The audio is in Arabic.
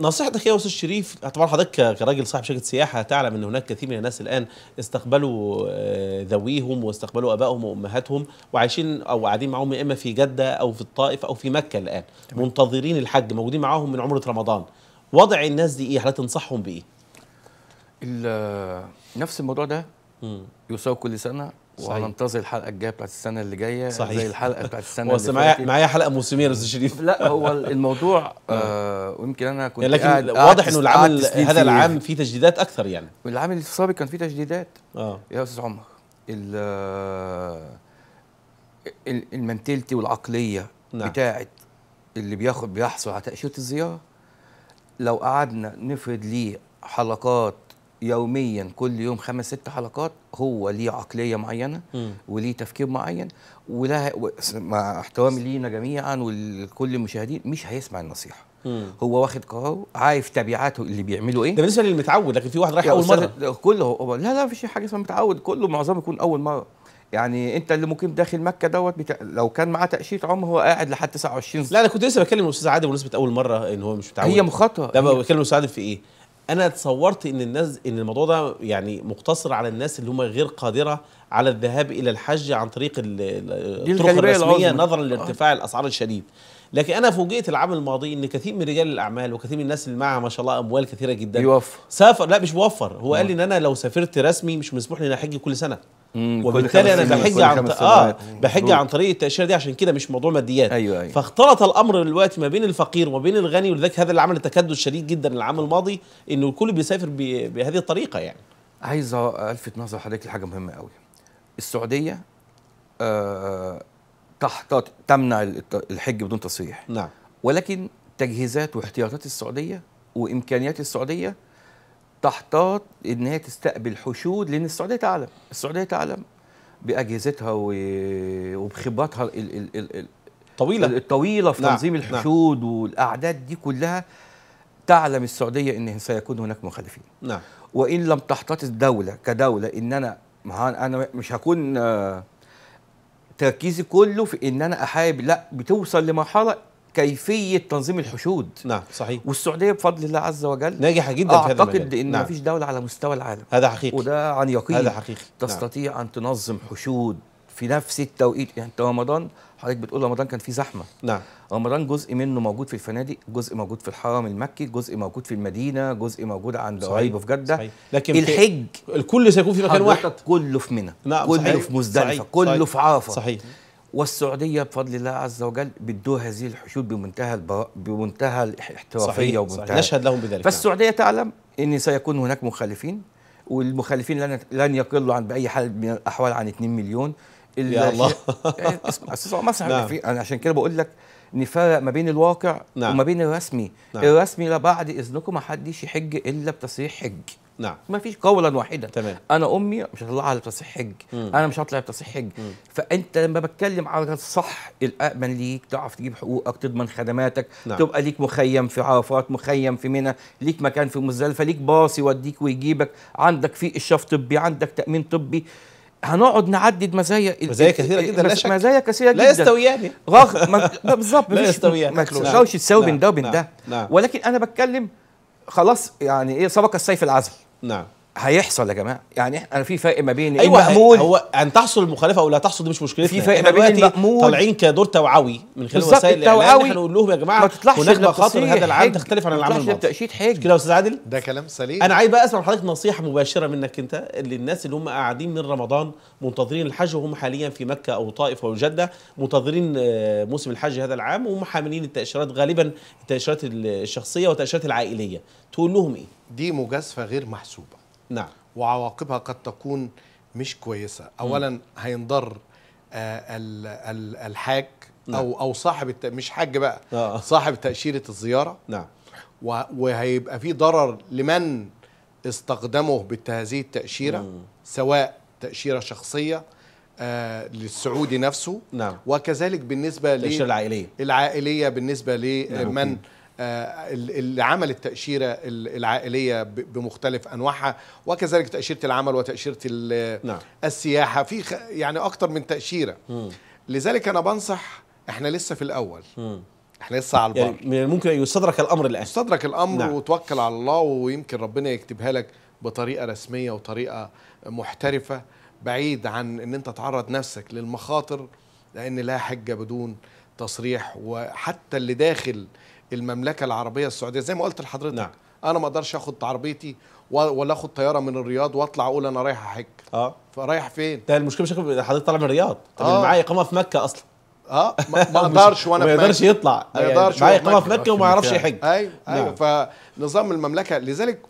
نصيحتك يا استاذ شريف طبعا حضرتك كراجل صاحب شركه سياحه تعلم ان هناك كثير من الناس الان استقبلوا آه، ذويهم واستقبلوا ابائهم وامهاتهم وعايشين او قاعدين معاهم يا اما في جده او في الطائف او في مكه الان تمام. منتظرين الحج موجودين معاهم من عمره رمضان وضع الناس دي ايه حضرتك تنصحهم بايه نفس الموضوع ده يساوي كل سنه وهننتظر الحلقه الجايه بتاعت السنه اللي جايه صحيح. زي الحلقه بتاعت السنه اللي معايا معايا حلقه موسميه يا استاذ شريف لا هو الموضوع آه،, آه ويمكن انا كنت يعني لكن قاعد واضح انه العام هذا العام فيه تجديدات اكثر يعني العام السابق كان فيه تجديدات اه يا استاذ عمر آه، المنتلتي والعقليه نعم. بتاعت اللي بياخد بيحصل على تاشيره الزياره لو قعدنا نفرد ليه حلقات يوميا كل يوم خمس ست حلقات هو ليه عقليه معينه وليه تفكير معين ولها مع احترامي لينا جميعا ولكل المشاهدين مش هيسمع النصيحه هو واخد قراره عارف تبعاته اللي بيعمله ايه ده بالنسبه للمتعود لكن في واحد رايح اول مره كله لا لا مفيش حاجه اسمها متعود كله معظمه يكون اول مره يعني انت اللي مقيم داخل مكه دوت بتا... لو كان معاه تاشيره عمر هو قاعد لحد 29 سنه لا انا كنت لسه بكلم الاستاذ عادل بمناسبه اول مره ان هو مش متعود هي مخاطره ده بكلم الاستاذ عادل في ايه؟ انا تصورت ان الناس ان الموضوع ده يعني مقتصر على الناس اللي هم غير قادره على الذهاب الى الحج عن طريق الطرق الرسميه نظرا آه. لارتفاع الاسعار الشديد لكن انا فوجئت العام الماضي ان كثير من رجال الاعمال وكثير من الناس اللي معها ما شاء الله اموال كثيره جدا بيوفر سافر لا مش بيوفر هو قال آه. لي ان انا لو سافرت رسمي مش مسموح لي ان احج كل سنه وبالتالي انا بحج عن ط... اه بحج عن طريق التاشيره دي عشان كده مش موضوع ماديات أيوة أيوة. فاختلط الامر دلوقتي ما بين الفقير وما بين الغني ولذلك هذا اللي عمل تكدس شديد جدا العام الماضي انه الكل بيسافر ب... بهذه الطريقه يعني عايز الفت نظر حضرتك لحاجه مهمه قوي السعوديه آه تحت تمنع الحج بدون تصريح نعم ولكن تجهيزات واحتياطات السعوديه وامكانيات السعوديه تحتاط ان هي تستقبل حشود لان السعوديه تعلم السعوديه تعلم باجهزتها وبخبراتها ال ال ال الطويلة في نعم. تنظيم نعم. الحشود نعم. والأعداد دي كلها تعلم السعودية أن سيكون هناك مخالفين نعم. وإن لم تحتاط الدولة كدولة إن أنا أنا مش هكون آه، تركيزي كله في إن أنا أحارب لا بتوصل لمرحلة كيفيه تنظيم الحشود نعم صحيح والسعوديه بفضل الله عز وجل ناجحه جدا في هذا اعتقد ان نعم. مفيش دوله على مستوى العالم هذا حقيقي وده عن يقين هذا حقيقي نعم. تستطيع نعم. ان تنظم حشود في نفس التوقيت يعني انت رمضان حضرتك بتقول رمضان كان فيه زحمه نعم رمضان جزء منه موجود في الفنادق جزء موجود في الحرم المكي جزء موجود في المدينه جزء موجود عند قرايبه في جده صحيح. لكن الحج الكل سيكون في مكان واحد كله في منى نعم كله صحيح. في مزدلفه كله صحيح. في عرفه صحيح والسعوديه بفضل الله عز وجل بيدوا هذه الحشود بمنتهى الب... بمنتهى الاحترافيه صحيح ومنتهى صحيح. نشهد لهم بذلك فالسعوديه تعلم ان سيكون هناك مخالفين والمخالفين لن لن يقلوا عن باي حال من الاحوال عن 2 مليون يا الله يعني استاذ عمر نعم. انا عشان كده بقول لك نفرق ما بين الواقع نعم. وما بين الرسمي نعم. الرسمي لا بعد اذنكم ما حدش يحج الا بتصريح حج نعم ما فيش قولا واحدا تمام انا امي مش هطلعها لتصحيح حج انا مش هطلع لتصحيح حج فانت لما بتكلم على الصح الامن ليك تعرف تجيب حقوقك تضمن خدماتك نعم. تبقى ليك مخيم في عرفات مخيم في منى ليك مكان في مزدلفه ليك باص يوديك ويجيبك عندك في اشراف طبي عندك تامين طبي هنقعد نعدد مزايا مزايا كثيره جدا لا شك مزايا كثيره جدا لا يستويان رغم بالظبط لا يستويان ما تقدرش تساوي بين ده وبين نعم. ده نعم. ولكن انا بتكلم خلاص يعني ايه سبق السيف العزل No. هيحصل يا جماعه يعني انا في فرق ما بين أيوة المأمول هو ان تحصل المخالفه او لا تحصل دي مش مشكلتنا في فرق ما بين المأمول طالعين كدور توعوي من خلال وسائل الاعلام احنا نقول لهم يا جماعه ما تطلعش هناك مخاطر هذا العام تختلف عن العام الماضي تأشيد حاجه كده يا استاذ عادل ده كلام سليم انا عايز بقى اسمع حضرتك نصيحه مباشره منك انت للناس اللي هم قاعدين من رمضان منتظرين الحج وهم حاليا في مكه او طائف او جده منتظرين آه، موسم الحج هذا العام وهم حاملين التاشيرات غالبا التاشيرات الشخصيه والتاشيرات العائليه تقول لهم ايه؟ دي مجازفه غير محسوبه نعم وعواقبها قد تكون مش كويسه اولا م. هينضر آه، الحاج نعم. او او صاحب الت... مش حاج بقى آه. صاحب تاشيره الزياره نعم و... وهيبقى في ضرر لمن استخدمه بهذه التاشيره سواء تاشيره شخصيه آه للسعودي نفسه نعم وكذلك بالنسبه لل العائليه العائليه بالنسبه لمن نعم. آه، اللي عمل التأشيرة العائلية بمختلف أنواعها وكذلك تأشيرة العمل وتأشيرة نعم. السياحة في يعني أكتر من تأشيرة لذلك أنا بنصح إحنا لسه في الأول احنا لسه على البر يعني ممكن يستدرك الامر الان يستدرك الامر نعم. وتوكل على الله ويمكن ربنا يكتبها لك بطريقه رسميه وطريقه محترفه بعيد عن ان انت تعرض نفسك للمخاطر لان لا حجه بدون تصريح وحتى اللي داخل المملكه العربيه السعوديه زي ما قلت لحضرتك نعم. انا ما اقدرش اخد عربيتي ولا اخد طياره من الرياض واطلع اقول انا رايح احج اه فرايح فين ده المشكله مش حضرتك طالع من الرياض طب آه. معايا اقامه في مكه اصلا اه ما اقدرش وانا ما يقدرش يطلع ما يقدرش يعني معايا اقامه في مكه وما يعرفش يحج ايوه ايوه نعم. فنظام المملكه لذلك